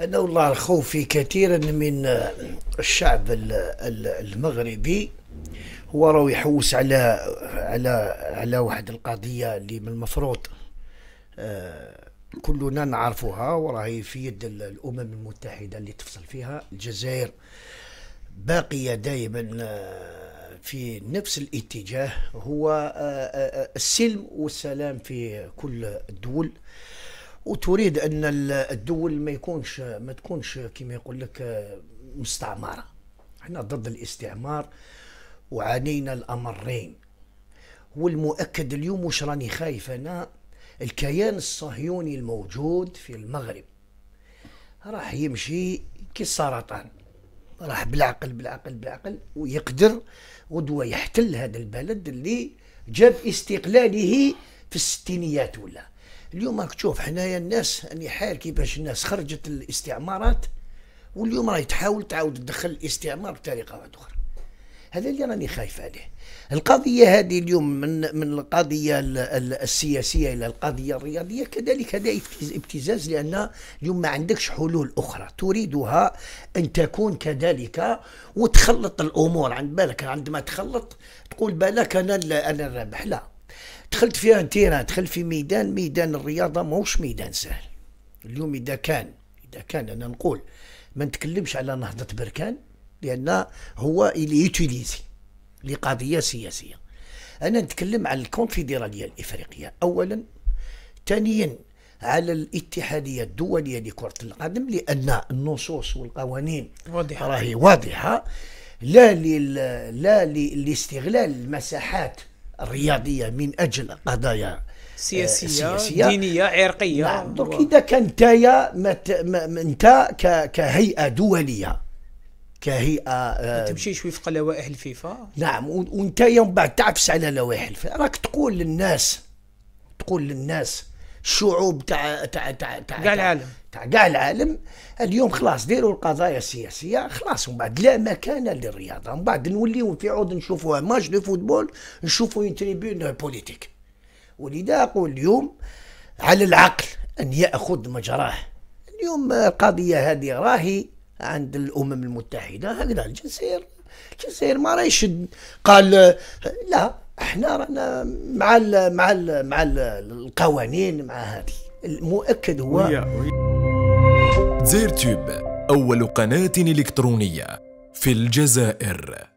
أنا والله خوفي كثيرا من آه، الشعب المغربي هو راه يحوس على على على واحد القضية اللي من المفروض آه، كلنا نعرفوها وراهي في يد الأمم المتحدة اللي تفصل فيها الجزائر باقية دائما آه، في نفس الاتجاه هو السلم والسلام في كل الدول وتريد ان الدول ما يكونش ما تكونش كما يقول لك آه، مستعمره احنا ضد الاستعمار وعانينا الامرين والمؤكد اليوم واش راني خايف انا الكيان الصهيوني الموجود في المغرب راح يمشي كالسرطان راح بالعقل بالعقل بالعقل ويقدر غدوه يحتل هذا البلد اللي جاب استقلاله في الستينيات ولا اليوم راك تشوف حنايا الناس راني حال كيفاش الناس خرجت الاستعمارات واليوم راهي تحاول تعاود تدخل الاستعمار بطريقه اخرى هذا اللي راني خايف عليه القضيه هذه اليوم من من القضيه السياسيه الى القضيه الرياضيه كذلك هذا ابتزاز لان اليوم ما عندكش حلول اخرى تريدها ان تكون كذلك وتخلط الامور عند بالك عندما تخلط تقول بالك انا انا الرابح لا دخلت فيها تيران دخلت في ميدان ميدان الرياضة ماهوش ميدان سهل اليوم إذا كان إذا كان أنا نقول ما نتكلمش على نهضة بركان لأن هو اللي يوتيليزي لقضية سياسية أنا نتكلم على الكونفدرالية الإفريقية أولا ثانيا على الاتحادية الدولية لكرة القدم لأن النصوص والقوانين واضحة راهي واضحة لا لل... لا للاستغلال المساحات الرياضيه من اجل قضايا آه، سياسيه, سياسية. دينيه عرقيه نعم درك اذا كان تايا انت كهيئه دوليه كهيئه آه، ما تمشيش وفق لوائح الفيفا نعم وانت من بعد تعفس على لوائح الفيفا راك تقول للناس تقول للناس الشعوب تاع تاع تاع تاع كاع العالم تاع كاع العالم اليوم خلاص ديروا القضايا السياسيه خلاص ومن بعد لا مكان للرياضه ومن بعد نوليو في عود نشوفوا ماتش دو فوتبول نشوفوا اون تريبون بوليتيك ولذا اقول اليوم على العقل ان ياخذ مجراه اليوم القضيه هذه راهي عند الامم المتحده هكذا الجزائر الجزائر ما راهيش قال لا احنا رانا مع الـ مع الـ مع الـ القوانين مع هذه المؤكد هو زير تيوب اول قناه الكترونيه في الجزائر